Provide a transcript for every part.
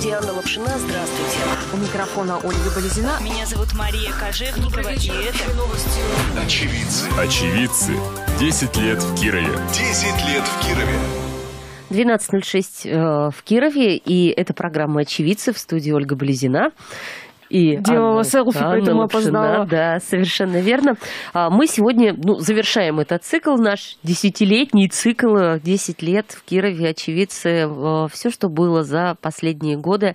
студии Анна Лапшина. Здравствуйте. У микрофона Ольга Болезина. Меня зовут Мария Кожевникова. И это новости. Очевидцы. Очевидцы. Десять лет в Кирове. Десять лет в Кирове. 12.06 э, в Кирове, и это программа «Очевидцы» в студии Ольга Близина. И Делала Анна селфи, Анна поэтому опоздала. Да, совершенно верно. А, мы сегодня ну, завершаем этот цикл, наш десятилетний цикл, 10 лет в Кирове, очевидцы, все, что было за последние годы.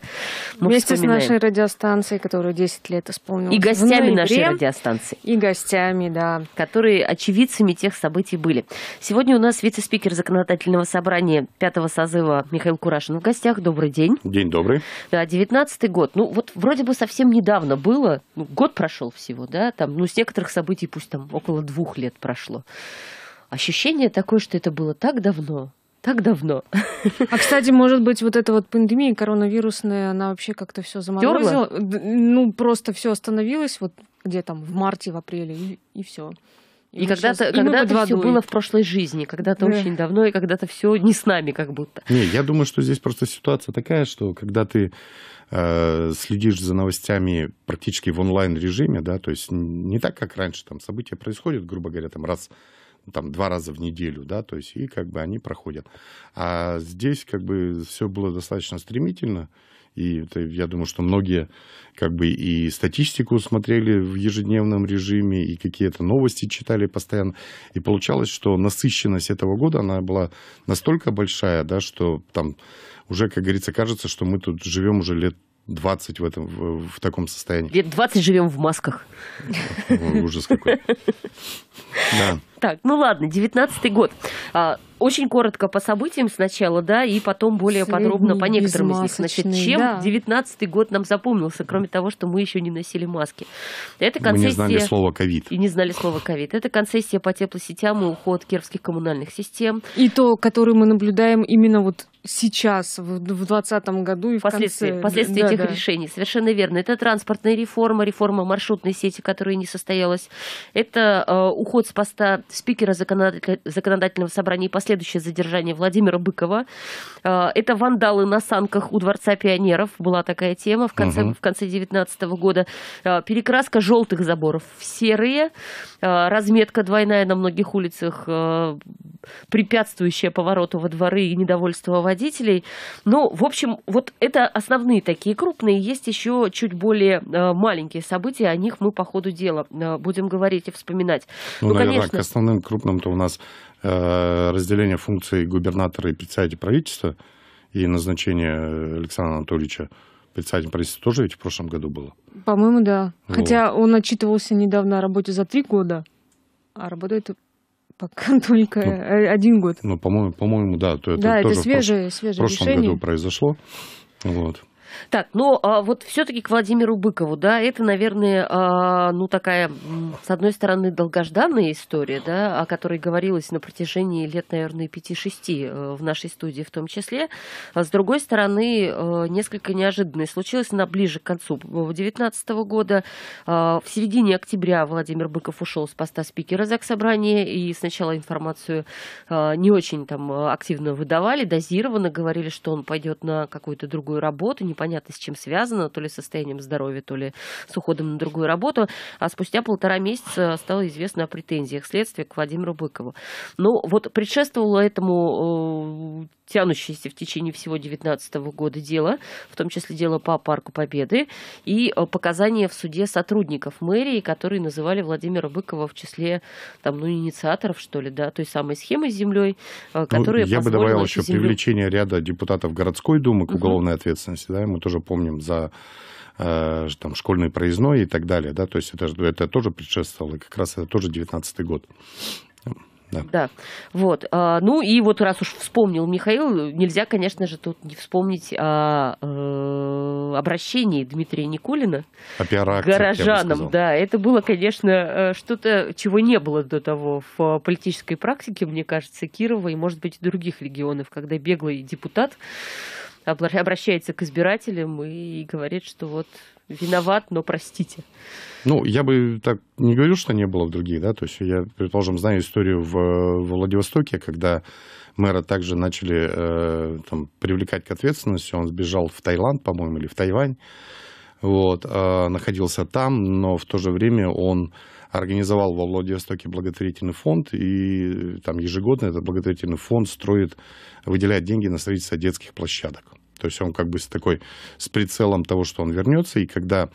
Мы Вместе вспоминаем. с нашей радиостанцией, которую 10 лет исполнилось. И гостями ноябре, нашей радиостанции. И гостями, да. Которые очевидцами тех событий были. Сегодня у нас вице-спикер законодательного собрания пятого созыва Михаил Курашин в гостях. Добрый день. День добрый. Да, 19 год. Ну, вот вроде бы совсем совсем недавно было, ну, год прошел всего, да, там, ну, с некоторых событий пусть там около двух лет прошло. Ощущение такое, что это было так давно, так давно. А, кстати, может быть, вот эта вот пандемия коронавирусная, она вообще как-то все заморозила? Дёрла? Ну, просто все остановилось, вот где там, в марте, в апреле, и, и все. И, ну, и когда-то когда все было в прошлой жизни, когда-то да. очень давно, и когда-то все не с нами как будто. Не, я думаю, что здесь просто ситуация такая, что когда ты э, следишь за новостями практически в онлайн-режиме, да, то есть не так, как раньше, там события происходят, грубо говоря, там раз ну, там два раза в неделю, да, то есть и как бы они проходят. А здесь как бы все было достаточно стремительно, и это, я думаю, что многие как бы и статистику смотрели в ежедневном режиме, и какие-то новости читали постоянно. И получалось, что насыщенность этого года, она была настолько большая, да, что там уже, как говорится, кажется, что мы тут живем уже лет 20 в, этом, в, в таком состоянии. Лет 20 живем в масках. Ужас какой. Да. Так, ну ладно, 19-й год. А, очень коротко по событиям сначала, да, и потом более Средний, подробно по некоторым из них. Значит, чем да. год нам запомнился, кроме того, что мы еще не носили маски? Это концессия... Мы не знали слова ковид. И не знали слова ковид. Это концессия по теплосетям и уход кировских коммунальных систем. И то, которое мы наблюдаем именно вот сейчас, в 2020 году и последствия, конце. Последствия да, этих да. решений, совершенно верно. Это транспортная реформа, реформа маршрутной сети, которая не состоялась. Это э, уход с поста спикера законодатель... законодательного собрания и последствия следующее задержание Владимира Быкова. Э, это вандалы на санках у Дворца пионеров. Была такая тема в конце, угу. в конце 19 года. Э, перекраска желтых заборов в серые. Э, разметка двойная на многих улицах, препятствующая повороту во дворы и недовольство водителей. Ну, в общем, вот это основные такие крупные. Есть еще чуть более маленькие события. О них мы по ходу дела будем говорить и вспоминать. Ну, ну наверное, конечно... к основным крупным-то у нас Э, разделение функций губернатора и председателя правительства и назначение Александра Анатольевича председателем правительства тоже ведь в прошлом году было? По-моему, да. Вот. Хотя он отчитывался недавно о работе за три года, а работает пока только ну, один год. Ну, по-моему, по-моему, да. То, да, это, это тоже свежее, в прошлое, свежее прошлом решение. году произошло. Вот. Так, но ну, а, вот все-таки к Владимиру Быкову, да, это, наверное, а, ну такая, с одной стороны, долгожданная история, да, о которой говорилось на протяжении лет, наверное, пяти-шести э, в нашей студии в том числе. А с другой стороны, э, несколько неожиданно случилось на ближе к концу 2019 года. А, в середине октября Владимир Быков ушел с поста спикера ЗАГС Собрания, и сначала информацию а, не очень там активно выдавали, дозированно говорили, что он пойдет на какую-то другую работу, не непонятно с чем связано, то ли состоянием здоровья, то ли с уходом на другую работу. А спустя полтора месяца стало известно о претензиях следствия к Владимиру Быкову. Ну, вот предшествовало этому э, тянущееся в течение всего 2019 года дело, в том числе дело по Парку Победы, и э, показания в суде сотрудников мэрии, которые называли Владимира Быкова в числе там, ну, инициаторов, что ли, да, той самой схемы с землей, э, ну, которая ну, Я бы добавил еще землю... привлечение ряда депутатов городской думы к уголовной угу. ответственности, да, мы тоже помним за э, там, школьный проездной и так далее, да, то есть это, это тоже предшествовало, как раз это тоже 19 год. Да. да. Вот. А, ну и вот раз уж вспомнил Михаил, нельзя, конечно же, тут не вспомнить о, а, о э, обращении Дмитрия Никулина горожанам. Да, это было, конечно, э, что-то, чего не было до того в политической практике, мне кажется, Кирова и, может быть, и других регионов, когда беглый депутат обращается к избирателям и говорит, что вот виноват, но простите. Ну, я бы так не говорил, что не было в других, да, то есть я, предположим, знаю историю в, в Владивостоке, когда мэра также начали э, там, привлекать к ответственности, он сбежал в Таиланд, по-моему, или в Тайвань, вот, э, находился там, но в то же время он организовал во Владивостоке благотворительный фонд, и там ежегодно этот благотворительный фонд строит, выделяет деньги на строительство детских площадок. То есть он как бы с такой, с прицелом того, что он вернется. И когда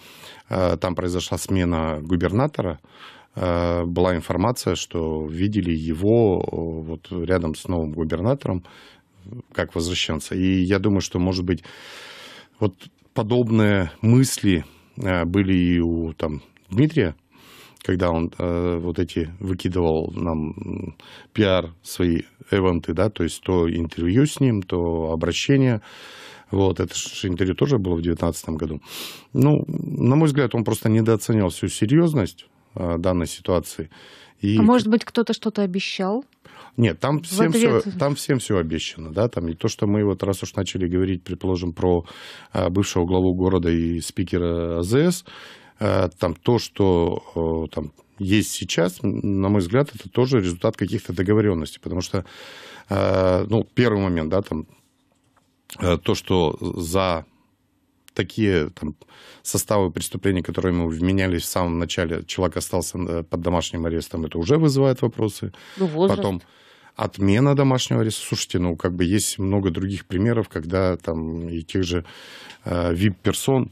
э, там произошла смена губернатора, э, была информация, что видели его э, вот рядом с новым губернатором, как возвращаться. И я думаю, что, может быть, вот подобные мысли э, были и у там, Дмитрия когда он э, вот эти выкидывал нам пиар свои эвенты, да, то есть то интервью с ним, то обращение. Вот, это же интервью тоже было в 2019 году. Ну, на мой взгляд, он просто недооценил всю серьезность э, данной ситуации. И... А может быть, кто-то что-то обещал? Нет, там всем, все, там всем все обещано. Да? Там и то, что мы вот раз уж начали говорить, предположим, про э, бывшего главу города и спикера АЗС, Э, там, то, что э, там, есть сейчас, на мой взгляд, это тоже результат каких-то договоренностей, потому что, э, ну, первый момент, да, там, то, что за такие там, составы преступлений, которые ему вменялись в самом начале, человек остался под домашним арестом, это уже вызывает вопросы. Ну, Потом отмена домашнего ареста. Слушайте, ну, как бы есть много других примеров, когда там и тех же э, VIP-персон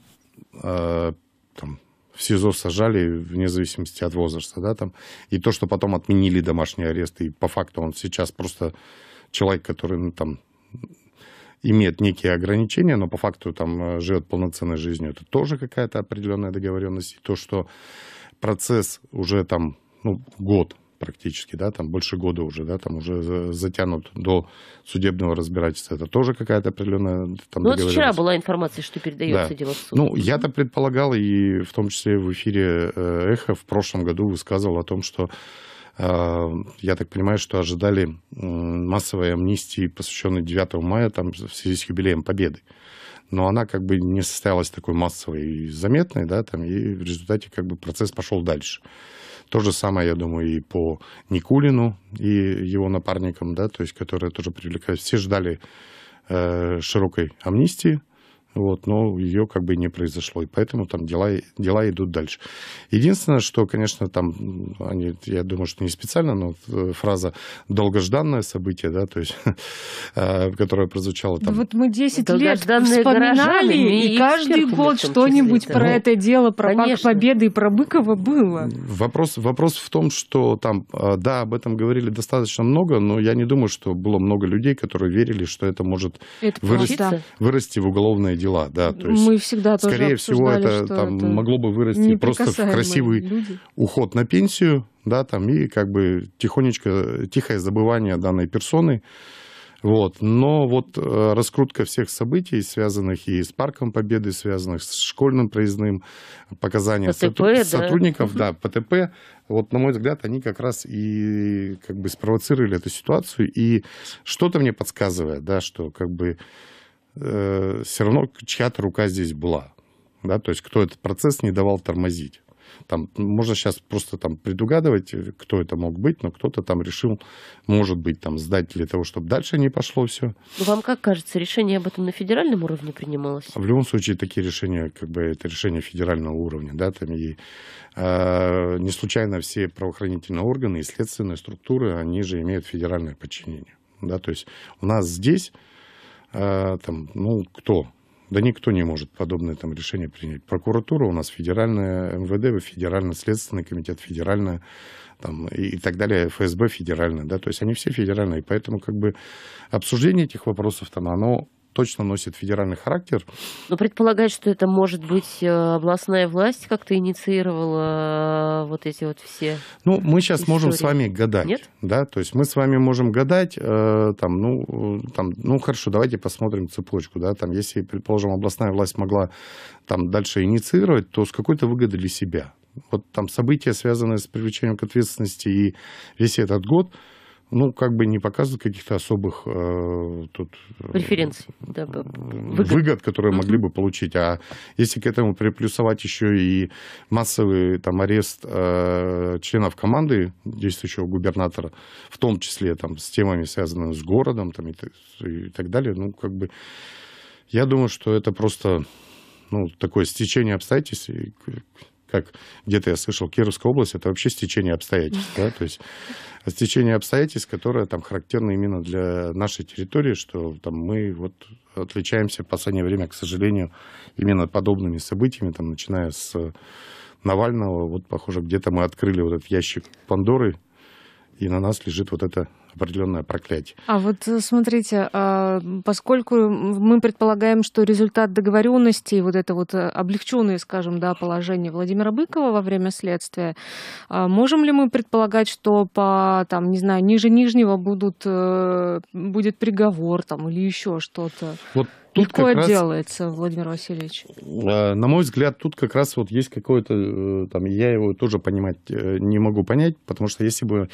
э, там, в СИЗО сажали вне зависимости от возраста, да, там. И то, что потом отменили домашний арест, и по факту он сейчас просто человек, который, ну, там, имеет некие ограничения, но по факту там э, живет полноценной жизнью, это тоже какая-то определенная договоренность. И то, что процесс уже там, ну, год практически, да, там больше года уже, да, там уже затянут до судебного разбирательства. Это тоже какая-то определенная там Ну, вот вчера была информация, что передается да. дело в суд. Ну, я-то предполагал, и в том числе в эфире э, «Эхо» в прошлом году высказывал о том, что э, я так понимаю, что ожидали массовой амнистии, посвященной 9 мая, там, в связи с юбилеем Победы. Но она как бы не состоялась такой массовой и заметной, да, там, и в результате как бы процесс пошел дальше. То же самое, я думаю, и по Никулину и его напарникам, да, то есть, которые тоже привлекают. Все ждали э, широкой амнистии, вот, но ее как бы не произошло, и поэтому там дела, дела идут дальше. Единственное, что, конечно, там, они, я думаю, что не специально, но э, фраза «долгожданное событие», да, то есть, э, которое прозвучало там. Вот мы 10 лет вспоминали, и, и каждый год что-нибудь про ну, это дело, про Победы и про Быкова было. Вопрос, вопрос в том, что там, э, да, об этом говорили достаточно много, но я не думаю, что было много людей, которые верили, что это может это вырасти, вырасти в уголовное дело дела, да, то есть, Мы всегда тоже скорее всего, это, там, это могло бы вырасти просто в красивый люди. уход на пенсию, да, там, и как бы тихонечко, тихое забывание данной персоны, вот. Но вот э, раскрутка всех событий, связанных и с Парком Победы, связанных с школьным проездным, показания ПТП, со- да. сотрудников, да, ПТП, вот, на мой взгляд, они как раз и как бы спровоцировали эту ситуацию. И что-то мне подсказывает, да, что как бы э, все равно чья-то рука здесь была. Да? То есть кто этот процесс не давал тормозить. Там, можно сейчас просто там предугадывать, кто это мог быть, но кто-то там решил, может быть, там сдать для того, чтобы дальше не пошло все. Но ну, вам как кажется, решение об этом на федеральном уровне принималось? В любом случае, такие решения, как бы это решение федерального уровня, да, там и э, не случайно все правоохранительные органы и следственные структуры, они же имеют федеральное подчинение. Да, то есть у нас здесь а, там, ну, кто? Да никто не может подобное там решение принять. Прокуратура у нас федеральная, МВД, федеральный следственный комитет, федеральная там, и, и так далее, ФСБ федеральная, да, то есть они все федеральные, поэтому как бы обсуждение этих вопросов там, оно точно носит федеральный характер. Но ну, предполагать, что это может быть э, областная власть как-то инициировала э, вот эти вот все. Ну, мы сейчас истории. можем с вами гадать. Нет? Да, то есть мы с вами можем гадать, э, там, ну, там, ну, хорошо, давайте посмотрим цепочку, да, там, если, предположим, областная власть могла там дальше инициировать, то с какой-то выгодой для себя. Вот там события, связанные с привлечением к ответственности и весь этот год, ну, как бы не показывают каких-то особых э, тут... Э, Референций. Да, выгод. выгод, которые угу. могли бы получить. А если к этому приплюсовать еще и массовый там, арест э, членов команды действующего губернатора, в том числе там, с темами, связанными с городом там, и, и так далее, ну, как бы... Я думаю, что это просто ну, такое стечение обстоятельств, как где-то я слышал, Кировская область это вообще стечение обстоятельств, да, то есть стечение обстоятельств, которое там характерно именно для нашей территории, что там мы вот отличаемся в последнее время, к сожалению, именно подобными событиями, там, начиная с Навального, вот, похоже, где-то мы открыли вот этот ящик Пандоры, и на нас лежит вот это определенное проклятие. А вот э, смотрите, а, поскольку мы предполагаем, что результат договоренности, вот это вот э, облегченное, скажем, да, положение Владимира Быкова во время следствия, а, можем ли мы предполагать, что по, там, не знаю, ниже нижнего будут, э, будет приговор там или еще что-то? Вот Тут Легко как делается, Владимир Васильевич? А, на мой взгляд, тут как раз вот есть какое-то, там, я его тоже понимать не могу понять, потому что если бы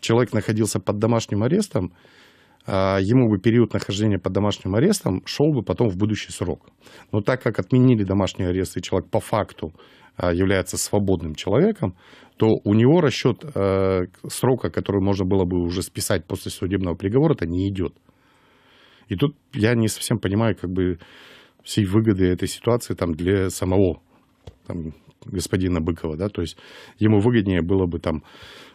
человек находился под домашним арестом, а, ему бы период нахождения под домашним арестом шел бы потом в будущий срок. Но так как отменили домашний арест, и человек по факту а, является свободным человеком, то у него расчет а, срока, который можно было бы уже списать после судебного приговора, это не идет. И тут я не совсем понимаю как бы всей выгоды этой ситуации там, для самого там, господина Быкова, да, то есть ему выгоднее было бы там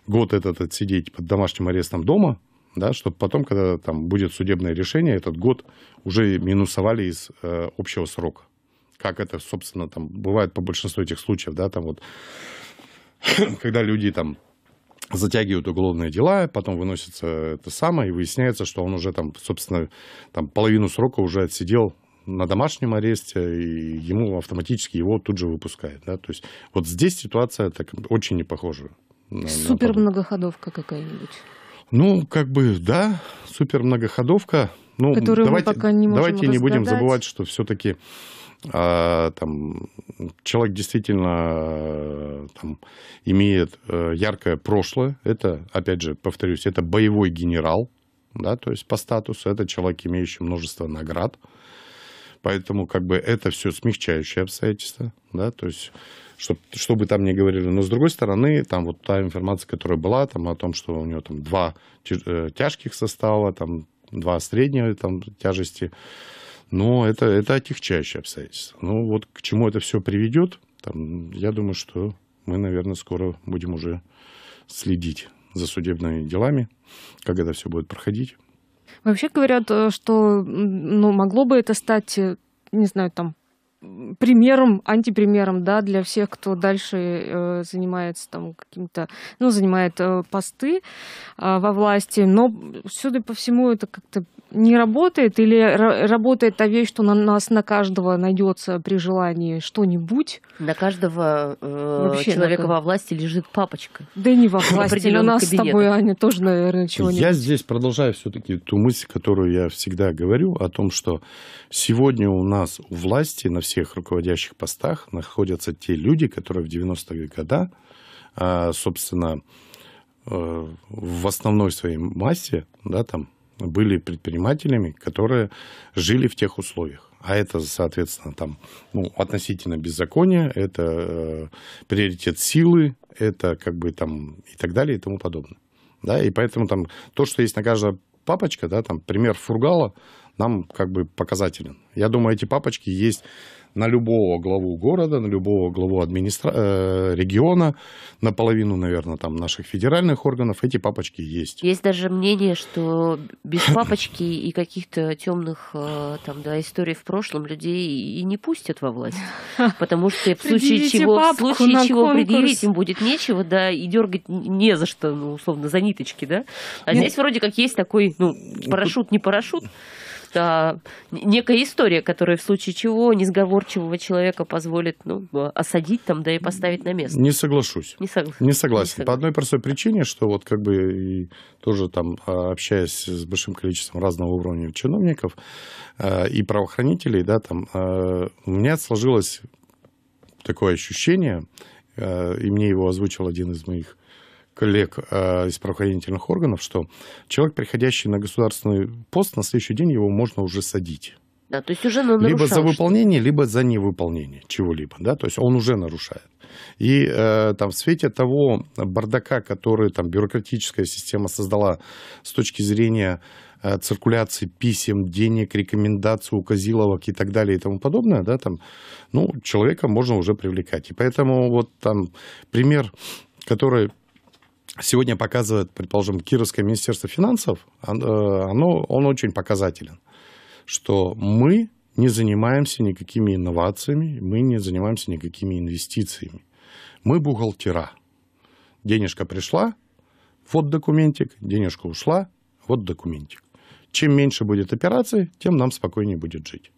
год этот отсидеть под домашним арестом дома, да, чтобы потом, когда там будет судебное решение, этот год уже минусовали из э, общего срока. Как это, собственно, там бывает по большинству этих случаев, да, там вот, когда люди там затягивают уголовные дела, потом выносится это самое, и выясняется, что он уже там, собственно, там половину срока уже отсидел на домашнем аресте, и ему автоматически его тут же выпускают. Да? То есть вот здесь ситуация так очень не похожа. супер многоходовка какая-нибудь. Ну, как бы, да, супер многоходовка. Ну, Которую давайте, мы пока не можем Давайте разгадать. не будем забывать, что все-таки а, там, человек действительно там, имеет э, яркое прошлое. Это, опять же, повторюсь, это боевой генерал, да, то есть по статусу. Это человек, имеющий множество наград поэтому как бы это все смягчающее обстоятельство, да, то есть что, что бы там ни говорили. Но с другой стороны, там вот та информация, которая была там, о том, что у него там два э, тяжких состава, там два среднего там, тяжести, но это, это отягчающее обстоятельство. Ну вот к чему это все приведет, там, я думаю, что мы, наверное, скоро будем уже следить за судебными делами, как это все будет проходить. Вообще говорят, э, что ну, могло бы это стать э, не знаю, там, примером, антипримером, да, для всех, кто дальше э, занимается там каким-то, ну, занимает э, посты э, во власти, но сюда по всему это как-то не работает или работает та вещь, что на нас на каждого найдется при желании что-нибудь. На каждого э, Вообще человека на... во власти лежит папочка. Да не во власти, у нас кабинетом. с тобой, Аня, тоже, наверное, чего-нибудь. Я здесь продолжаю все-таки ту мысль, которую я всегда говорю о том, что сегодня у нас у власти на все всех руководящих постах находятся те люди, которые в 90-е годы, а, собственно, э, в основной своей массе, да, там, были предпринимателями, которые жили в тех условиях. А это, соответственно, там, ну, относительно беззакония, это э, приоритет силы, это как бы там и так далее и тому подобное. Да, и поэтому там то, что есть на каждой папочке, да, там пример фургала нам как бы показателен. Я думаю, эти папочки есть на любого главу города, на любого главу администра... Э, региона, наполовину, наверное, там наших федеральных органов эти папочки есть. Есть даже мнение, что без папочки и каких-то темных э, там, да, историй в прошлом людей и не пустят во власть, потому что в случае чего, в случае чего предъявить им будет нечего, да, и дергать не за что, ну, условно, за ниточки, да. А Нет. здесь вроде как есть такой, ну, парашют, не парашют просто некая история, которая в случае чего несговорчивого человека позволит ну, осадить там, да и поставить на место. Не соглашусь. Не, согла... не согласен. Не согла... По одной простой причине, что вот как бы и тоже там а, общаясь с большим количеством разного уровня чиновников э, и правоохранителей, да, там э, у меня сложилось такое ощущение, э, и мне его озвучил один из моих коллег э, из правоохранительных органов, что человек, приходящий на государственный пост, на следующий день его можно уже садить. Да, то есть уже нарушал, либо за выполнение, что? либо за невыполнение чего-либо, да, то есть он уже нарушает. И э, там в свете того бардака, который там бюрократическая система создала с точки зрения э, циркуляции писем, денег, рекомендаций, указиловок и так далее и тому подобное, да, там, ну, человека можно уже привлекать. И поэтому вот там пример, который сегодня показывает, предположим, Кировское министерство финансов, э, оно, он очень показателен, что мы не занимаемся никакими инновациями, мы не занимаемся никакими инвестициями. Мы бухгалтера. Денежка пришла, вот документик, денежка ушла, вот документик. Чем меньше будет операций, тем нам спокойнее будет жить.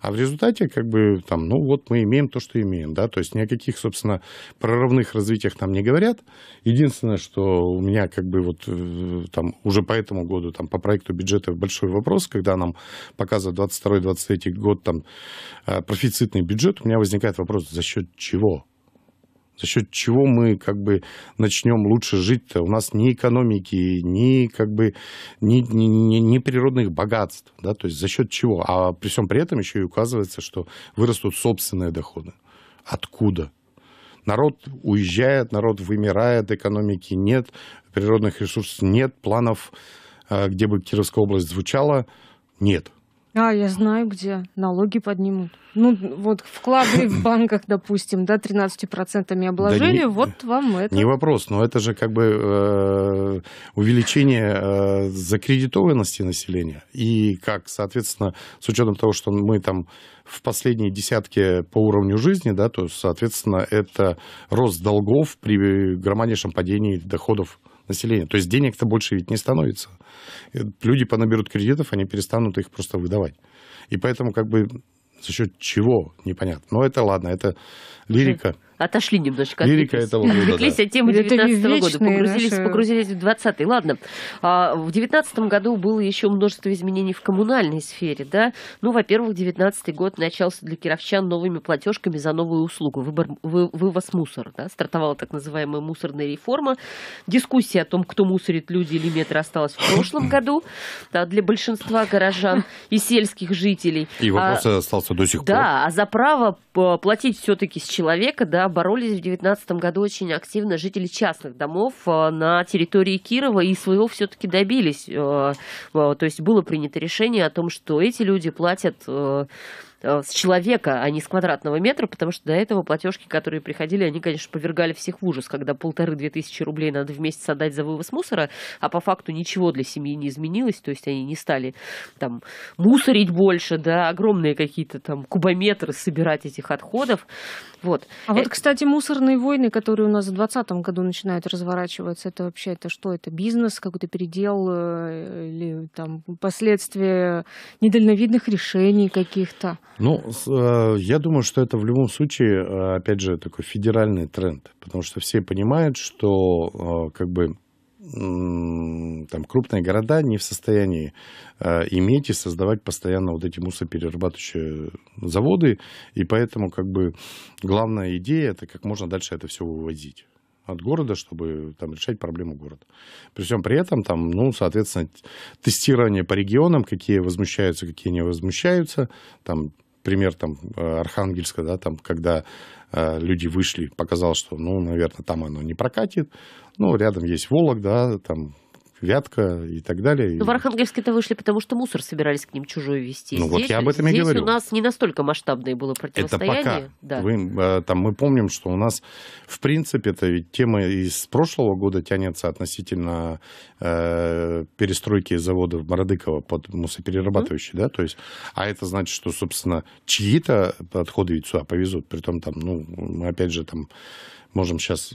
А в результате, как бы, там, ну вот мы имеем то, что имеем, да, то есть ни о каких, собственно, прорывных развитиях там не говорят. Единственное, что у меня, как бы, вот э, там уже по этому году, там, по проекту бюджета большой вопрос, когда нам показывают 22-23 год, там, э, профицитный бюджет, у меня возникает вопрос, за счет чего? за счет чего мы как бы начнем лучше жить-то. У нас ни экономики, ни, как бы, ни, ни, ни, ни природных богатств. Да? То есть за счет чего? А при всем при этом еще и указывается, что вырастут собственные доходы. Откуда? Народ уезжает, народ вымирает, экономики нет, природных ресурсов нет, планов, э, где бы Кировская область звучала, нет. А, я знаю, где налоги поднимут. Ну, вот вклады в банках, допустим, да, 13% обложили, да не, вот вам это. Не вопрос, но это же как бы э, увеличение э, закредитованности населения. И как, соответственно, с учетом того, что мы там в последние десятки по уровню жизни, да, то, соответственно, это рост долгов при громаднейшем падении доходов населения. То есть денег-то больше ведь не становится. Люди понаберут кредитов, они перестанут их просто выдавать. И поэтому как бы за счет чего, непонятно. Но это ладно, это лирика отошли немножечко. Лирика отвлеклись. этого года. Отвлеклись от темы 19 года. Погрузились, наши... погрузились в 20-й. Ладно. А, в 19 году было еще множество изменений в коммунальной сфере. Да? Ну, во-первых, 19 год начался для кировчан новыми платежками за новую услугу. Выбор, вы, вывоз мусора. Да? Стартовала так называемая мусорная реформа. Дискуссия о том, кто мусорит, люди или метры, осталась в прошлом году да, для большинства горожан и сельских жителей. И вопрос а, остался до сих да, пор. Да, а за право э, платить все-таки с человека, да, боролись в 2019 году очень активно жители частных домов э, на территории Кирова и своего все-таки добились. Э, э, то есть было принято решение о том, что эти люди платят с человека, а не с квадратного метра, потому что до этого платежки, которые приходили, они, конечно, повергали всех в ужас, когда полторы-две тысячи рублей надо в месяц отдать за вывоз мусора, а по факту ничего для семьи не изменилось, то есть они не стали там мусорить больше, да, огромные какие-то там кубометры собирать этих отходов. Вот. А вот, э, кстати, мусорные войны, которые у нас в 2020 году начинают разворачиваться, это вообще это что? Это бизнес, какой-то передел э, или там последствия недальновидных решений каких-то? Ну, э, я думаю, что это в любом случае, опять же, такой федеральный тренд, потому что все понимают, что как бы там, крупные города не в состоянии э, иметь и создавать постоянно вот эти мусоперерабатывающие заводы, и поэтому как бы главная идея это как можно дальше это все вывозить от города, чтобы там решать проблему города. При всем при этом, там, ну, соответственно, тестирование по регионам, какие возмущаются, какие не возмущаются, там, пример там э, Архангельска, да, там, когда Э, люди вышли, показал что, ну, наверное, там оно не прокатит. Ну, рядом есть Волок, да, там Вятка и так далее. Ну в архангельске это вышли, потому что мусор собирались к ним чужой вести. Ну здесь, вот я об этом и говорю. Здесь у нас не настолько масштабное было противостояние. Это пока. Да. Вы, э, там, мы помним, что у нас, в принципе, это ведь тема из прошлого года тянется относительно э, перестройки заводов Мородыкова Бородыково под мусоперерабатывающий, mm-hmm. да, то есть, а это значит, что, собственно, чьи-то отходы ведь сюда повезут, притом там, ну, мы опять же там можем сейчас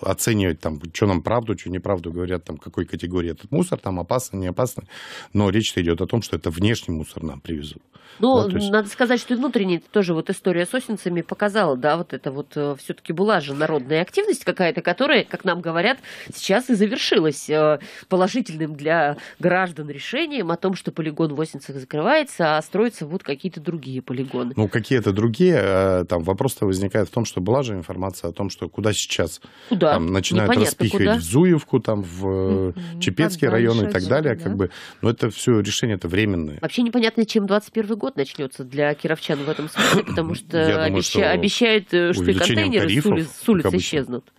оценивать, там, что нам правду, что неправду говорят, там, какой категории этот мусор, там, опасно, не опасно. Но речь идет о том, что это внешний мусор нам привезут. Ну, да, есть... надо сказать, что и внутренняя тоже вот история с осенцами показала, да, вот это вот э, все-таки была же народная активность какая-то, которая, как нам говорят, сейчас и завершилась э, положительным для граждан решением о том, что полигон в Осенцах закрывается, а строятся вот какие-то другие полигоны. Ну, какие-то другие, э, там вопрос-то возникает в том, что была же информация о том, что куда сейчас Куда? Там начинают Непонятно, распихивать куда? в Зуевку, там, в mm -hmm. Чепецкий и так далее. Да. Как бы. Но это все решение это временное. Вообще непонятно, чем 21 год начнется для кировчан в этом смысле, потому что, Я что обещают, э, что и контейнеры с улиц, с улиц исчезнут.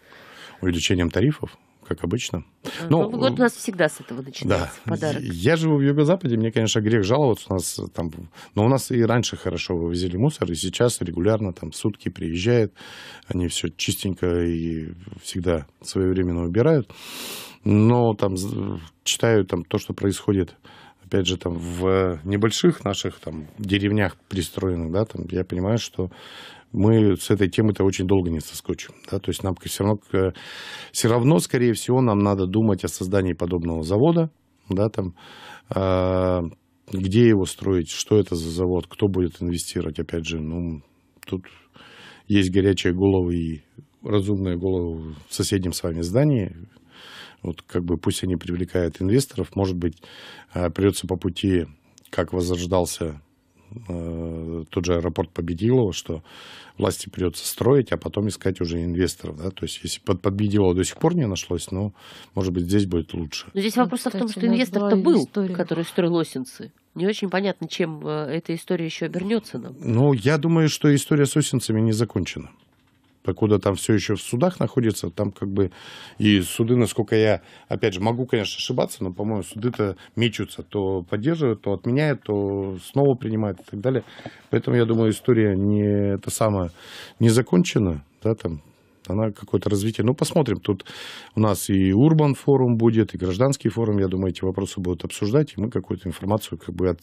Увеличением тарифов? как обычно. Но, ну, Новый год у нас всегда с этого начинается, да. подарок. Я живу в Юго-Западе, мне, конечно, грех жаловаться. У нас э, там... Но у нас и раньше хорошо вывозили мусор, и сейчас регулярно там сутки приезжает. Они все чистенько и всегда своевременно убирают. Но там читаю там, то, что происходит опять же, там, в небольших наших там, деревнях пристроенных, да, там, я понимаю, что мы с этой темой-то очень долго не соскочим. Да? То есть нам все равно, э, все равно, скорее всего, нам надо думать о создании подобного завода, да, там, а, где его строить, что это за завод, кто будет инвестировать, опять же, ну, тут есть горячие головы и разумные головы в соседнем с вами здании, вот как бы пусть они привлекают инвесторов, может быть, а, придется по пути, как возрождался Э, тот же аэропорт Победилова, что власти придется строить, а потом искать уже инвесторов. Да? То есть, если под Победилова до сих пор не нашлось, но, ну, может быть, здесь будет лучше. Но здесь ну, вопрос ну, кстати, в том, что инвестор-то был, историю. который строил Осинцы. Не очень понятно, чем э, эта история еще обернется нам. Ну, я думаю, что история с Осинцами не закончена покуда там все еще в судах находится, там как бы и суды, насколько я, опять же, могу, конечно, ошибаться, но, по-моему, суды-то мечутся, то поддерживают, то отменяют, то снова принимают и так далее. Поэтому, я думаю, история не, это самое, не закончена, да, там, она какое-то развитие. Ну, посмотрим. Тут у нас и урбан форум будет, и гражданский форум. Я думаю, эти вопросы будут обсуждать, и мы какую-то информацию как бы от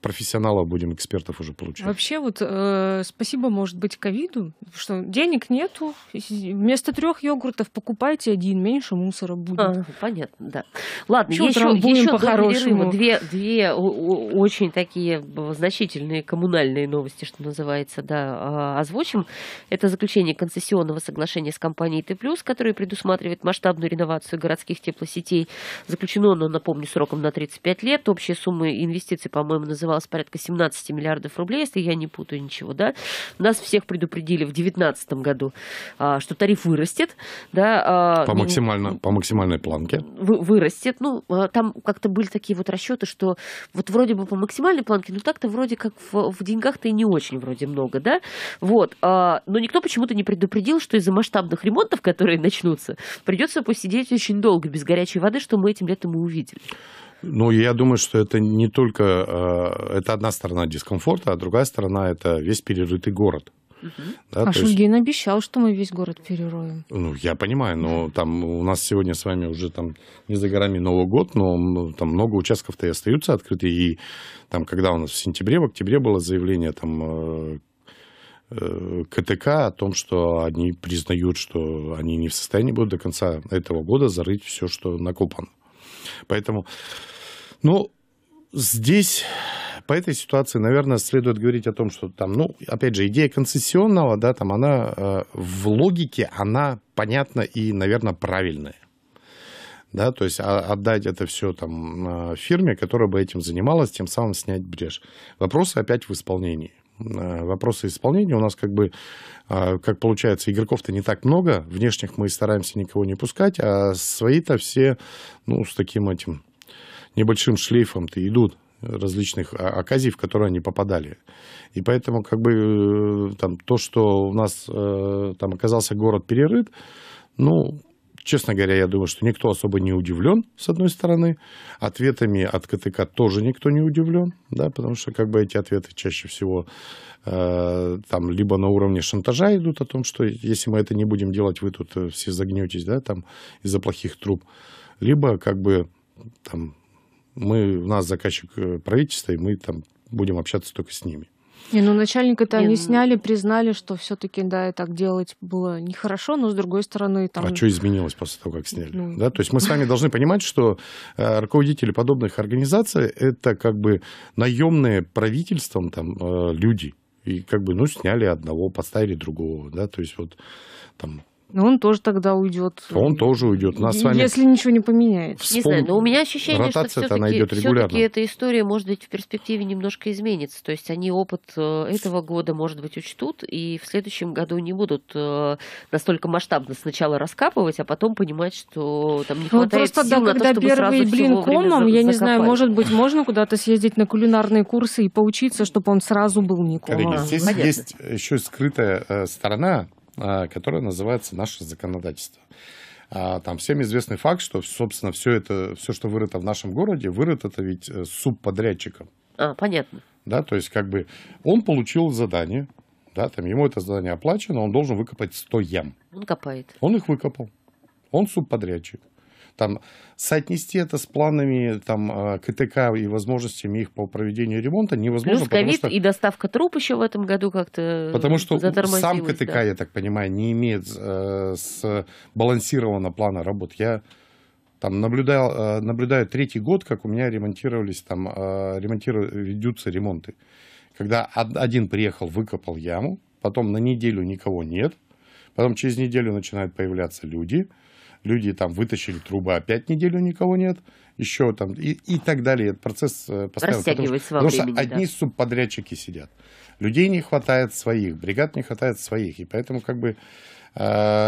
профессионалов будем, экспертов уже получать. Вообще вот э, спасибо, может быть, ковиду, что денег нету. Вместо трех йогуртов покупайте один, меньше мусора будет. А, понятно, да. Ладно, Чего еще, еще по-хорошему. Две, две очень такие значительные коммунальные новости, что называется, да, а, озвучим. Это заключение концессионного соглашения соглашение с компанией «Ты плюс», которое предусматривает масштабную реновацию городских теплосетей. Заключено оно, напомню, сроком на 35 лет. Общая сумма инвестиций, по-моему, называлась порядка 17 миллиардов рублей, если я не путаю ничего. Да? Нас всех предупредили в 2019 году, а, что тариф вырастет. Да, а, по, максимально, по максимальной планке. Вырастет. Ну, а, там как-то были такие вот расчеты, что вот вроде бы по максимальной планке, но так-то вроде как в, в деньгах-то и не очень вроде много, да? Вот. Но никто почему-то не предупредил, что из-за масштабных ремонтов, которые начнутся, придется посидеть очень долго без горячей воды, что мы этим летом и увидели. Ну, я думаю, что это не только... А, это одна сторона дискомфорта, а другая сторона – это весь перерытый город. Угу. Да, а Шульгин есть... обещал, что мы весь город перероем. Ну, я понимаю, но там у нас сегодня с вами уже там не за горами Новый год, но там много участков-то и остаются открыты. И там, когда у нас в сентябре, в октябре было заявление там э, Э, КТК о том, что они признают, что они не в состоянии будут до конца этого года зарыть все, что накопано. Поэтому, ну, здесь по этой ситуации, наверное, следует говорить о том, что там, ну, опять же, идея концессионного, да, там она э, в логике, она понятна и, наверное, правильная. Да, то есть а, отдать это все там э, фирме, которая бы этим занималась, тем самым снять брешь. Вопросы опять в исполнении. Э, вопросы исполнения. У нас как бы, э, как получается, игроков-то не так много. Внешних мы стараемся никого не пускать, а свои-то все, ну, с таким этим небольшим шлейфом-то идут различных а, оказий, в которые они попадали. И поэтому как бы э, там, то, что у нас там оказался город перерыт, ну, Честно говоря, я думаю, что никто особо не удивлен, с одной стороны. Ответами от КТК тоже никто не удивлен, да, потому что как бы эти ответы чаще всего э, там либо на уровне шантажа идут о том, что если мы это не будем делать, вы тут э, все загнетесь, да, там из-за плохих труб, либо как бы там мы, у нас заказчик э, правительства, и мы там будем общаться только с ними. Не, ну начальника-то и... они ну, сняли, признали, что все-таки, да, так делать было нехорошо, но с другой стороны там... А что изменилось после того, как сняли? Ну... Да? То есть мы с вами должны понимать, что э, руководители подобных организаций — это как бы наемные правительством там э, люди. И как бы, ну, сняли одного, поставили другого, да, то есть вот там но он тоже тогда уйдет. Он тоже уйдет. Нас Если с вами... Если ничего не поменяет. Вспом... Не знаю, но у меня ощущение, Ротация что все-таки, эта история, может быть, в перспективе немножко изменится. То есть они опыт э, этого года, может быть, учтут, и в следующем году не будут э, настолько масштабно сначала раскапывать, а потом понимать, что там не ну, хватает ну, просто, сил да, на когда то, чтобы первый блин комом, я не знаю, может быть, можно куда-то съездить на кулинарные курсы и поучиться, чтобы он сразу был не комом. Коллеги, здесь Понятно. есть еще скрытая э, сторона а, которая называется «Наше законодательство». А, там всем известный факт, что, собственно, все это, все, что вырыто в нашем городе, вырыто это ведь э, субподрядчиком. А, понятно. Да, то есть как бы он получил задание, да, там ему это задание оплачено, он должен выкопать 100 ям. Он копает. Он их выкопал. Он субподрядчик там, соотнести это с планами там, а, КТК и возможностями их по проведению ремонта невозможно. Плюс ковид и доставка труб еще в этом году как-то Потому что сам КТК, да. я так понимаю, не имеет э, сбалансированного плана работ. Я там наблюдал, э, наблюдаю третий год, как у меня ремонтировались там, э, ремонтирую, ведутся ремонты. Когда один приехал, выкопал яму, потом на неделю никого нет, потом через неделю начинают появляться люди – люди там вытащили трубы, опять неделю никого нет, еще там, и, и так далее. Этот процесс э, постоянно. Потому, что, потому времени, что одни субподрядчики сидят. Людей не хватает своих, бригад не хватает своих, и поэтому как бы э,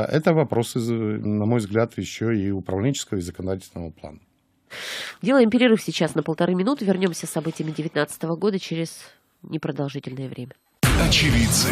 это вопрос, на мой взгляд, еще и управленческого, и законодательного плана. Делаем перерыв сейчас на полторы минуты. Вернемся с событиями 2019 года через непродолжительное время. Очевидцы.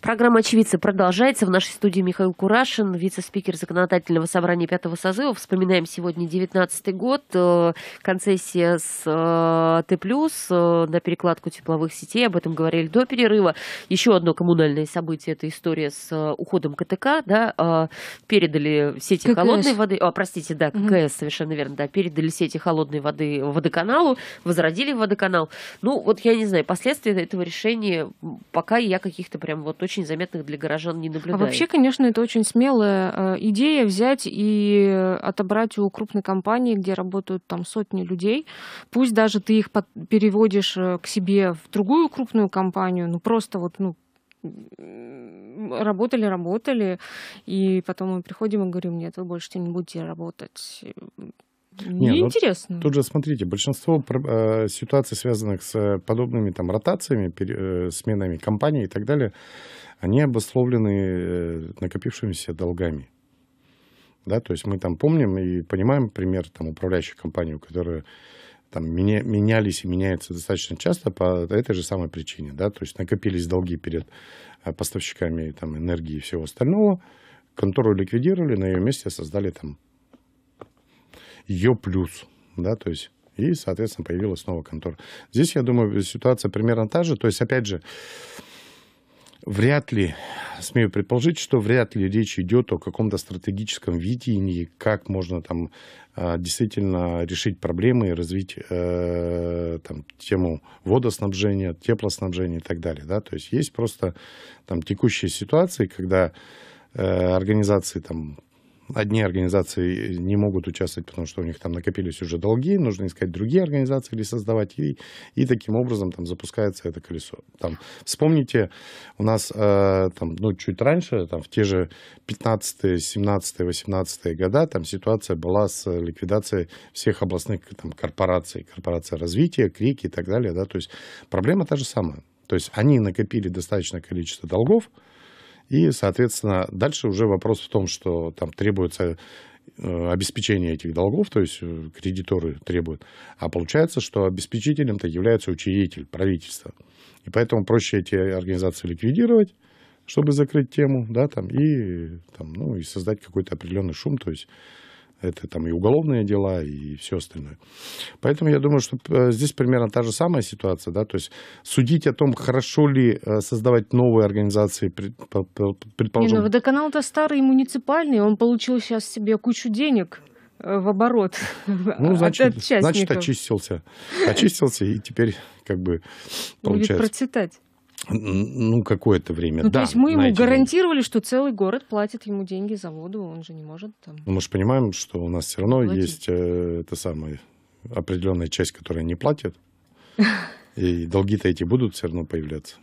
Программа «Очевидцы» продолжается. В нашей студии Михаил Курашин, вице-спикер Законодательного собрания Пятого созыва. Вспоминаем сегодня 19 год, э, концессия с э, Т+, э, на перекладку тепловых сетей. Об этом говорили до перерыва. Еще одно коммунальное событие – это история с уходом КТК. Да? Передали сети ККС. холодной воды. О, а, простите, да, ККС, угу. совершенно верно. Да, передали сети холодной воды водоканалу, возродили водоканал. Ну, вот я не знаю, последствия этого решения пока я каких-то прям вот очень заметных для горожан не а наблюдает. А вообще, конечно, это очень смелая э, идея взять и отобрать у крупной компании, где работают там сотни людей. Пусть даже ты их переводишь э, к себе в другую крупную компанию, ну просто вот, ну, работали, работали, и потом мы приходим и говорим, нет, вы больше не будете работать. Не, ну, Интересно. Ну, тут же, смотрите, большинство э, ситуаций, связанных с э, подобными там ротациями, пере, э, сменами компаний и так далее, они обусловлены э, накопившимися долгами. Да, то есть мы там помним и понимаем пример там управляющей компании, у которой там меня, менялись и меняются достаточно часто по этой же самой причине, да, то есть накопились долги перед э, поставщиками там энергии и всего остального, контору ликвидировали, на ее месте создали там ее плюс, да, то есть и, соответственно, появилась снова контор. Здесь, я думаю, ситуация примерно та же. То есть, опять же, вряд ли, смею предположить, что вряд ли речь идет о каком-то стратегическом видении, как можно там а, действительно решить проблемы и развить э, там, тему водоснабжения, теплоснабжения и так далее. Да? То есть есть просто там, текущие ситуации, когда э, организации там, одни организации не могут участвовать, потому что у них там накопились уже долги, нужно искать другие организации или создавать, и, и таким образом там запускается это колесо. Там, вспомните, у нас э, там, ну, чуть раньше, там, в те же 15 17 18 года там ситуация была с ликвидацией всех областных там, корпораций, корпорация развития, крики и так далее, да, то есть проблема та же самая. То есть они накопили достаточное количество долгов, и, соответственно, дальше уже вопрос в том, что там требуется э, обеспечение этих долгов, то есть э, кредиторы требуют. А получается, что обеспечителем-то является учредитель, правительство. И поэтому проще эти организации ликвидировать, чтобы закрыть тему, да, там, и, там, ну, и создать какой-то определенный шум, то есть это там и уголовные дела, и все остальное. Поэтому я думаю, что э, здесь примерно та же самая ситуация. Да? То есть судить о том, хорошо ли э, создавать новые организации, предположим... Не, но ну водоканал-то старый муниципальный, он получил сейчас себе кучу денег э, в оборот. Ну, значит, от значит очистился. Очистился и теперь как бы получается... Будет процветать. Ну, какое-то время, ну, да. То есть мы ему гарантировали, что целый город платит ему деньги за воду, он же не может там... Ну, мы же понимаем, что у нас все равно платить. есть э, это самое, определенная часть, которая не платит, и долги-то эти будут все равно появляться.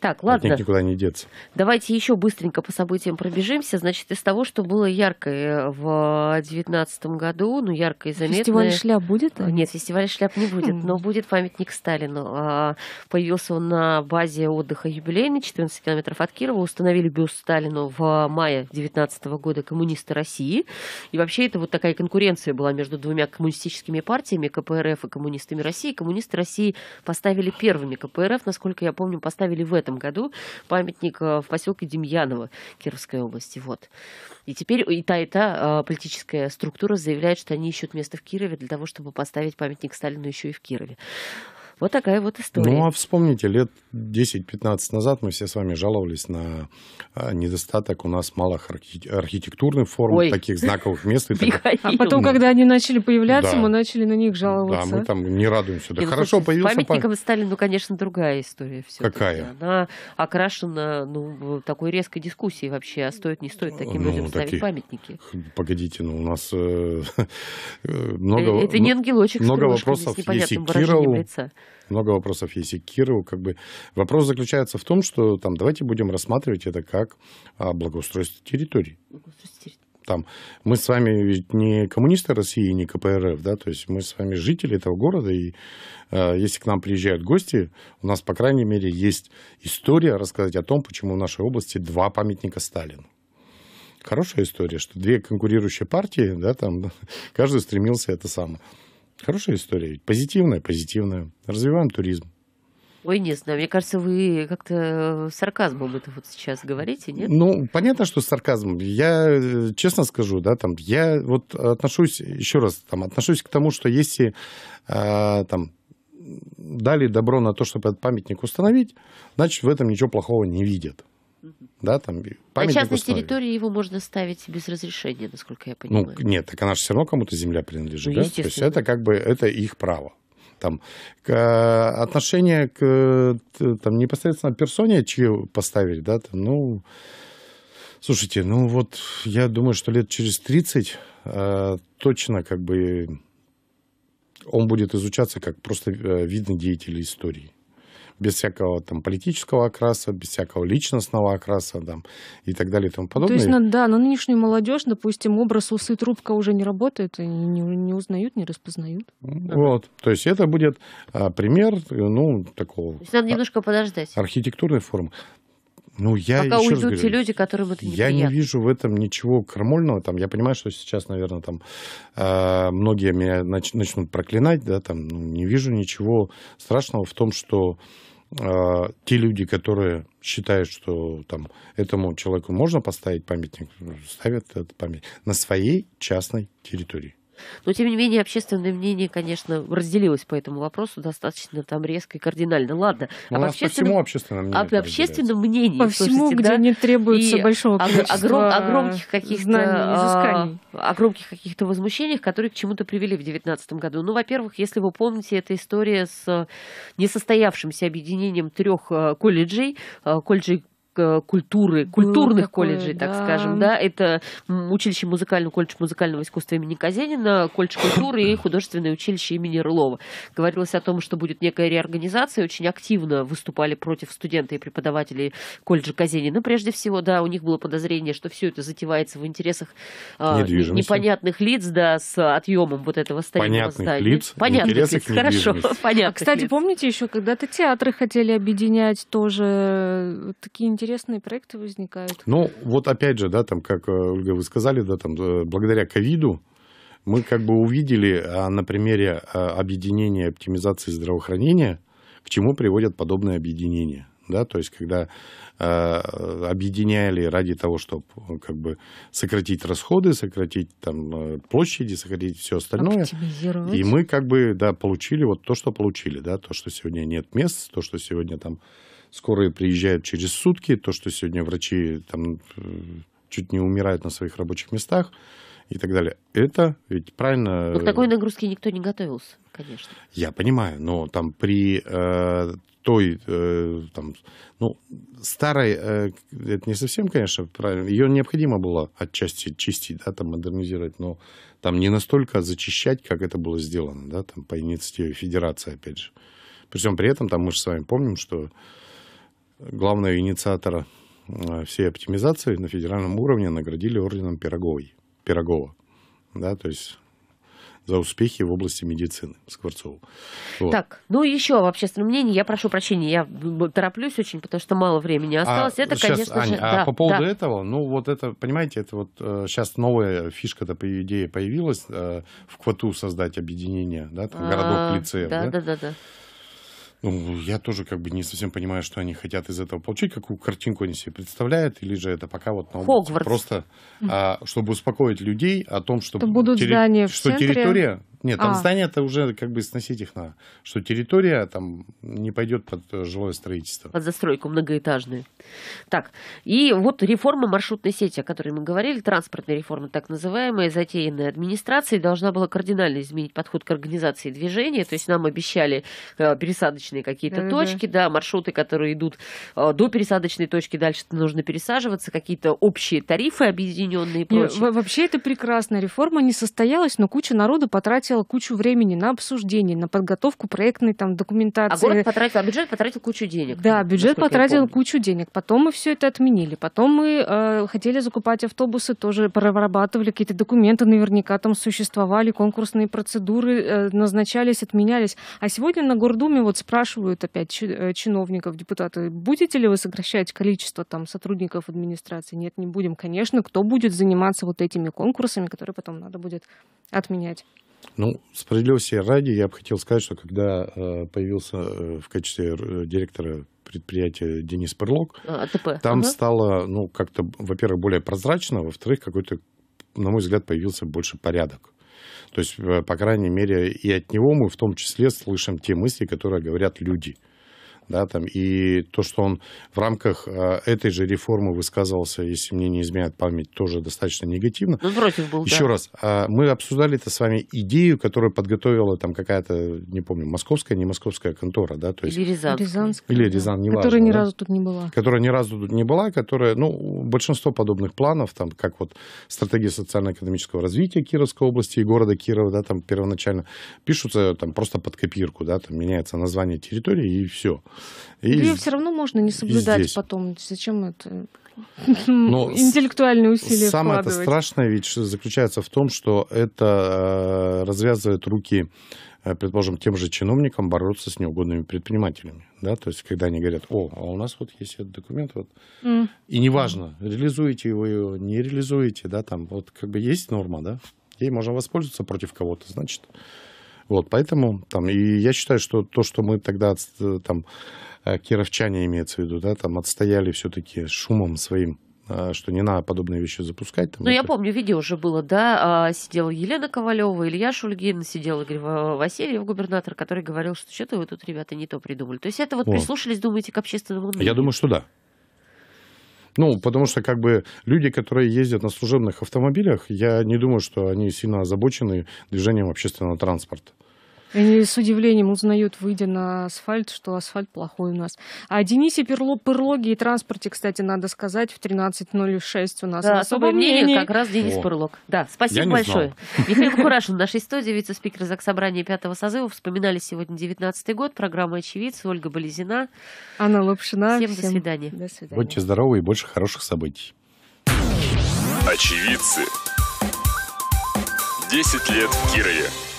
Так, ладно. От никуда не деться. Давайте еще быстренько по событиям пробежимся. Значит, из того, что было яркое в 2019 году, ну, яркое и заметное... Фестиваль шляп будет? А, нет, фестиваль шляп не будет, хм. но будет памятник Сталину. А, появился он на базе отдыха юбилейный, 14 километров от Кирова. Установили бюст Сталину в мае 2019 года коммунисты России. И вообще это вот такая конкуренция была между двумя коммунистическими партиями, КПРФ и коммунистами России. Коммунисты России поставили первыми КПРФ, насколько я помню, поставили в этом году памятник э, в поселке Демьяново Кировской области. Вот. И теперь и та, и та э, политическая структура заявляет, что они ищут место в Кирове для того, чтобы поставить памятник Сталину еще и в Кирове. Вот такая вот история. Ну, а вспомните, лет 10-15 назад мы все с вами жаловались на а, недостаток у нас малых архитектурных форм, Ой. таких знаковых мест. И так... А потом, когда они начали появляться, да. мы начали на них жаловаться. Да, мы там не радуемся. Да, Нет, ну, хорошо слушай, появился... С памятником пам... Сталину, конечно, другая история. все Какая? Она окрашена ну, такой резкой дискуссией вообще, а стоит, не стоит таким ну, людям такие... ставить памятники. Погодите, ну у нас э, э, много... Э, это не ангелочек много вопросов. С непонятным выражением лица много вопросов есть и к Кирову. Как бы. Вопрос заключается в том, что там, давайте будем рассматривать это как а, благоустройство территории. там. Мы с вами ведь не коммунисты России, не КПРФ, да, то есть мы с вами жители этого города, и э, если к нам приезжают гости, у нас, по крайней мере, есть история рассказать о том, почему в нашей области два памятника Сталину. Хорошая история, что две конкурирующие партии, да, там, каждый стремился это самое. Хорошая история, ведь позитивная, позитивная. Развиваем туризм. Ой, не знаю, мне кажется, вы как-то э, сарказмом это вот сейчас говорите, нет? Ну, понятно, что с сарказмом. Я э, честно скажу, да, там, я вот отношусь, еще раз, там, отношусь к тому, что если э, там дали добро на то, чтобы этот памятник установить, значит, в этом ничего плохого не видят. Да, там На частной территории его можно ставить без разрешения, насколько я ну, понимаю. Ну, нет, так она же все равно кому-то земля принадлежит. Ну, да? То есть это как бы это их право. Там, к, э, отношение к там, непосредственно персоне, чьи поставили, да, там, ну, слушайте, ну вот я думаю, что лет через 30 э, точно как бы он будет изучаться как просто э, видный деятель истории без всякого там политического окраса, без всякого личностного окраса там, и так далее и тому подобное. То есть, да, но нынешнюю молодежь, допустим, образ усы трубка уже не работает, и не, не узнают, не распознают. Вот, ага. то есть это будет а, пример, ну, такого... То есть надо немножко подождать. Архитектурной формы. Ну, я Пока еще уйдут говорю, те люди, которые будут неприятны. Я не вижу в этом ничего крамольного. Там, я понимаю, что сейчас, наверное, там э, многие меня нач- начнут проклинать, да, там, ну, не вижу ничего страшного в том, что э, те люди, которые считают, что там этому человеку можно поставить памятник, ставят этот памятник на своей частной территории. Но, тем не менее, общественное мнение, конечно, разделилось по этому вопросу достаточно там резко и кардинально. Ладно. У ну, об нас общественном... по всему общественном мнению. Об общественном мнении. По всему, слушайте, где да? не требуется и большого количества огром... огромных каких-то а, о громких каких-то возмущениях, которые к чему-то привели в 2019 году. Ну, во-первых, если вы помните, эта история с несостоявшимся объединением трех э, колледжей, э, колледжей Э, культуры, культурных такое, колледжей, да. так скажем, да, это училище музыкального, колледж музыкального искусства имени Казенина, колледж культуры и художественное училище имени Рылова. Говорилось о том, что будет некая реорганизация, очень активно выступали против студенты и преподавателей колледжа Казенина, прежде всего, да, у них было подозрение, что все это затевается в интересах э, непонятных лиц, да, с отъемом вот этого старинного понятных здания. Лиц, понятных лиц, хорошо, понятно. Кстати, лиц. помните еще, когда-то театры хотели объединять тоже э, такие интересные интересные проекты возникают. Ну, вот опять же, да, там, как, э, Ольга, вы сказали, да, там, э, благодаря ковиду мы как бы увидели а, на примере а, объединения оптимизации здравоохранения, к чему приводят подобные объединения. Да, то есть, когда э, объединяли ради того, чтобы э, как бы сократить расходы, сократить там площади, сократить все остальное, и мы как бы да получили вот то, что получили, да, то, что сегодня нет мест, то, что сегодня там скорые приезжают через сутки, то, что сегодня врачи там э, чуть не умирают на своих рабочих местах и так далее. Это ведь правильно... Но ну, к такой нагрузке никто не готовился, конечно. Я понимаю, но там при э, той, э, там, ну, старой, э, это не совсем, конечно, правильно, ее необходимо было отчасти чистить, да, там, модернизировать, но там не настолько зачищать, как это было сделано, да, там, по инициативе Федерации, опять же. Причем при этом, там, мы же с вами помним, что главного инициатора э, всей оптимизации на федеральном уровне наградили орденом Пироговой, Пирогова. Да, то есть за успехи в области медицины Скворцову. Вот. Так, ну еще об общественном мнении. Я прошу прощения, я тороплюсь очень, потому что мало времени а осталось. А это, сейчас, конечно Аня, же... А да, по поводу да. этого, ну вот это, понимаете, это вот сейчас э, новая фишка-то по идее появилась, э, в квоту создать объединение, да, там городок-лицеев. А, да, да, да, да. да. Ну, я тоже как бы не совсем понимаю, что они хотят из этого получить, какую картинку они себе представляют, или же это пока вот на области, просто, а, чтобы успокоить людей о том, что, что, будут терри... здания в что территория нет, там а. здания это уже как бы сносить их на Что территория а там не пойдет под э, жилое строительство. Под застройку многоэтажную. Так, и вот реформа маршрутной сети, о которой мы говорили, транспортная реформа так называемая, затеянная администрацией, должна была кардинально изменить подход к организации движения. То есть нам обещали э, пересадочные какие-то mm точки, да, маршруты, которые идут э, до пересадочной точки, дальше нужно пересаживаться, какие-то общие тарифы объединенные и прочее. Вообще это прекрасная реформа не состоялась, но куча народу потратила потратила кучу времени на обсуждение, на подготовку проектной там а документации. А город потратил, а бюджет потратил кучу денег. Да, бюджет потратил кучу денег. Потом мы все это отменили. Потом мы э, хотели закупать автобусы, тоже прорабатывали какие-то документы, наверняка там существовали конкурсные процедуры, э, назначались, отменялись. А сегодня на Гордуме вот спрашивают опять э, чиновников, депутаты, будете ли вы сокращать количество там сотрудников администрации? Нет, не будем. Конечно, кто будет заниматься вот этими конкурсами, которые потом надо будет отменять? Ну, справедливости ради, я бы хотел сказать, что когда э, появился э, в качестве э, директора предприятия Денис Перлок, а, АТП. там угу. стало, ну, как-то, во-первых, более прозрачно, во-вторых, какой-то, на мой взгляд, появился больше порядок. То есть, э, по крайней мере, и от него мы в том числе слышим те мысли, которые говорят люди да, там, и то, что он в рамках э, этой же реформы высказывался, если мне не изменяет память, тоже достаточно негативно. Ну, против был, Еще да. раз, э, мы обсуждали это с вами идею, которую подготовила там какая-то, не помню, московская, не московская контора, да, то есть... Или Рязанская. или Рязан, да. не Которая ни да? разу тут не была. Которая ни разу тут не была, которая, ну, большинство подобных планов, там, как вот стратегия социально-экономического развития Кировской области и города Кирова, да, там, первоначально, пишутся там просто под копирку, да, там меняется название территории и все. И Ее все равно можно не соблюдать здесь. потом. Зачем это? Но интеллектуальные усилия Самое это страшное ведь заключается в том, что это э, развязывает руки э, предположим, тем же чиновникам бороться с неугодными предпринимателями. Да? То есть, когда они говорят, о, а у нас вот есть этот документ, вот. Mm. и неважно, реализуете его, его, не реализуете, да, там вот как бы есть норма, да, ей можно воспользоваться против кого-то, значит, вот, поэтому там, и я считаю, что то, что мы тогда э, там, э, кировчане имеется в виду, да, там отстояли все-таки шумом своим э, что не надо подобные вещи запускать. Там, ну, это... я помню, видео уже было, да, а, сидела Елена Ковалева, Илья Шульгин, сидел Игорь Васильев, губернатор, который говорил, что что-то вы тут, ребята, не то придумали. То есть это вот, вот. прислушались, думаете, к общественному мнению? Я думаю, что да. Ну, потому что как бы люди, которые ездят на служебных автомобилях, я не думаю, что они сильно озабочены движением общественного транспорта. И они с удивлением узнают, выйдя на асфальт, что асфальт плохой у нас. А Денисе Перло, Перлоге и транспорте, кстати, надо сказать, в 13.06 у нас да, особое мнение. мнение. Как раз Денис О. Перлог. Да, спасибо большое. Знал. Михаил Курашин в нашей студии, вице-спикер Заксобрания пятого созыва. Вспоминали сегодня 19 год. Программа «Очевидцы». Ольга Болезина. Анна Лапшина. Всем, всем до свидания. До свидания. Будьте здоровы и больше хороших событий. Очевидцы. 10 лет в Кирове.